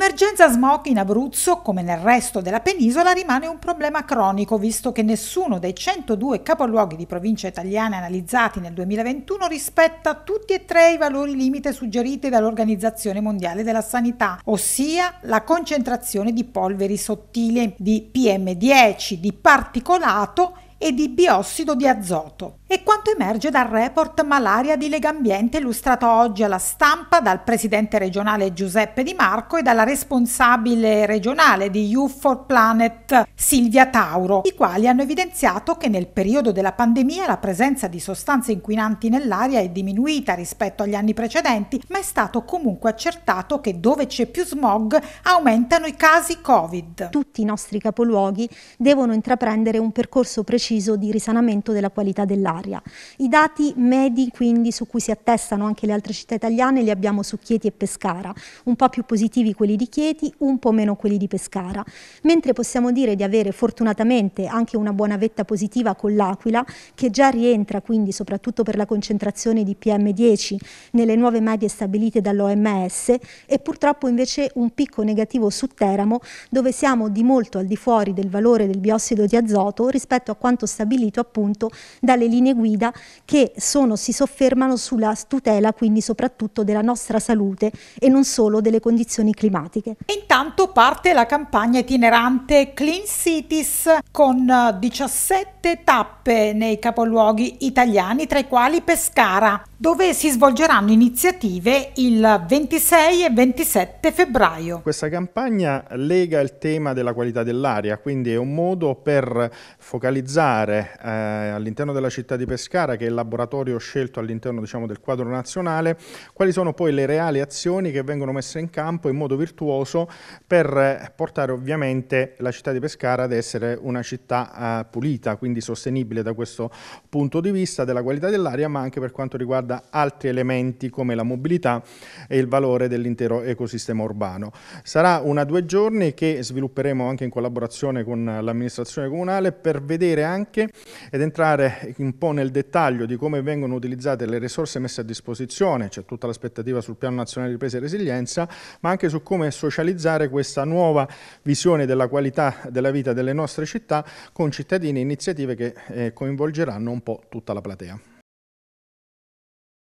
L'emergenza smog in Abruzzo, come nel resto della penisola, rimane un problema cronico, visto che nessuno dei 102 capoluoghi di provincia italiane analizzati nel 2021 rispetta tutti e tre i valori limite suggeriti dall'Organizzazione Mondiale della Sanità, ossia la concentrazione di polveri sottili, di PM10, di particolato e di biossido di azoto. E quanto emerge dal report Malaria di Legambiente illustrato oggi alla stampa dal presidente regionale Giuseppe Di Marco e dalla responsabile regionale di U4Planet Silvia Tauro, i quali hanno evidenziato che nel periodo della pandemia la presenza di sostanze inquinanti nell'aria è diminuita rispetto agli anni precedenti, ma è stato comunque accertato che dove c'è più smog aumentano i casi Covid. Tutti i nostri capoluoghi devono intraprendere un percorso preciso preciso di risanamento della qualità dell'aria. I dati medi quindi su cui si attestano anche le altre città italiane li abbiamo su Chieti e Pescara, un po' più positivi quelli di Chieti, un po' meno quelli di Pescara, mentre possiamo dire di avere fortunatamente anche una buona vetta positiva con l'Aquila che già rientra quindi soprattutto per la concentrazione di PM10 nelle nuove medie stabilite dall'OMS e purtroppo invece un picco negativo su Teramo dove siamo di molto al di fuori del valore del biossido di azoto rispetto a quanto quanto stabilito appunto dalle linee guida che sono, si soffermano sulla tutela quindi soprattutto della nostra salute e non solo delle condizioni climatiche. Intanto parte la campagna itinerante Clean Cities con 17 tappe nei capoluoghi italiani tra i quali Pescara dove si svolgeranno iniziative il 26 e 27 febbraio. Questa campagna lega il tema della qualità dell'aria, quindi è un modo per focalizzare eh, all'interno della città di Pescara, che è il laboratorio scelto all'interno diciamo, del quadro nazionale, quali sono poi le reali azioni che vengono messe in campo in modo virtuoso per portare ovviamente la città di Pescara ad essere una città eh, pulita, quindi sostenibile da questo punto di vista della qualità dell'aria, ma anche per quanto riguarda riguarda altri elementi come la mobilità e il valore dell'intero ecosistema urbano. Sarà una due giorni che svilupperemo anche in collaborazione con l'amministrazione comunale per vedere anche ed entrare un po' nel dettaglio di come vengono utilizzate le risorse messe a disposizione, c'è cioè tutta l'aspettativa sul piano nazionale di ripresa e resilienza, ma anche su come socializzare questa nuova visione della qualità della vita delle nostre città con cittadini e iniziative che eh, coinvolgeranno un po' tutta la platea.